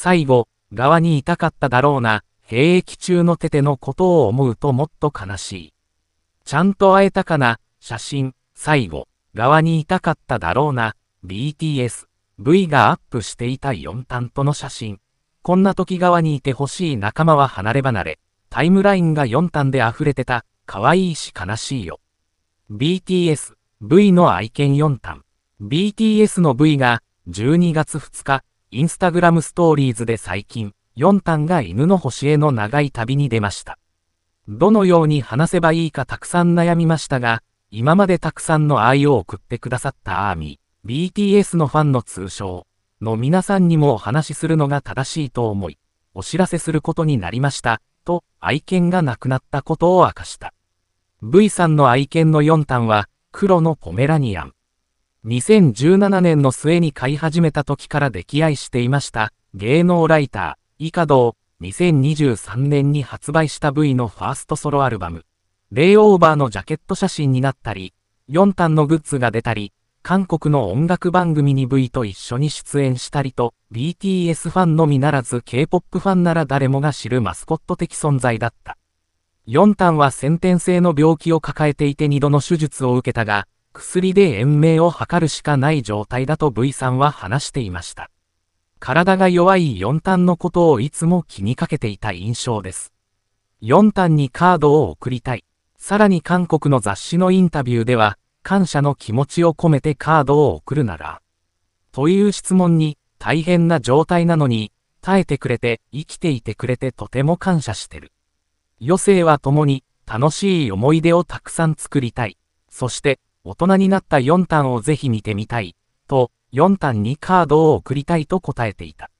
最後、側に痛かっただろうな、兵役中のテテのことを思うともっと悲しい。ちゃんと会えたかな、写真、最後、側に痛かっただろうな、BTS、V がアップしていた4担との写真。こんな時側にいてほしい仲間は離れ離れ、タイムラインが4単で溢れてた、可愛いし悲しいよ。BTS、V の愛犬4単。BTS の V が、12月2日、インスタグラムストーリーズで最近、4単が犬の星への長い旅に出ました。どのように話せばいいかたくさん悩みましたが、今までたくさんの愛を送ってくださったアーミー、BTS のファンの通称の皆さんにもお話しするのが正しいと思い、お知らせすることになりました、と愛犬が亡くなったことを明かした。V さんの愛犬の4単は、黒のポメラニアン。2017年の末に飼い始めた時から溺愛していました、芸能ライター、イカドを2023年に発売した V のファーストソロアルバム、レイオーバーのジャケット写真になったり、4単のグッズが出たり、韓国の音楽番組に V と一緒に出演したりと、BTS ファンのみならず K-POP ファンなら誰もが知るマスコット的存在だった。4単は先天性の病気を抱えていて2度の手術を受けたが、薬で延命を図るしかない状態だと V さんは話していました。体が弱い4ンのことをいつも気にかけていた印象です。4ンにカードを送りたい。さらに韓国の雑誌のインタビューでは、感謝の気持ちを込めてカードを送るなら、という質問に、大変な状態なのに、耐えてくれて、生きていてくれてとても感謝してる。余生は共に、楽しい思い出をたくさん作りたい。そして、大人になった4ンをぜひ見てみたい、と、4ンにカードを送りたいと答えていた。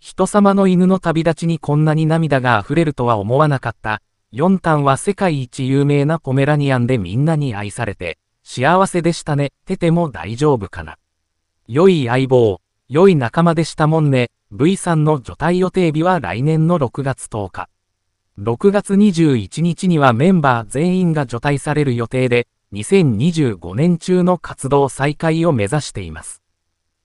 人様の犬の旅立ちにこんなに涙が溢れるとは思わなかった。4ンは世界一有名なポメラニアンでみんなに愛されて、幸せでしたね、てても大丈夫かな。良い相棒、良い仲間でしたもんね。V さんの除隊予定日は来年の6月10日。6月21日にはメンバー全員が除隊される予定で、2025年中の活動再開を目指しています。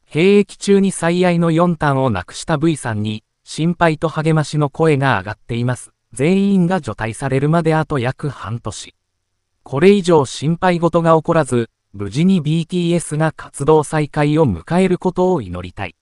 兵役中に最愛の4端をなくした V さんに、心配と励ましの声が上がっています。全員が除隊されるまであと約半年。これ以上心配事が起こらず、無事に BTS が活動再開を迎えることを祈りたい。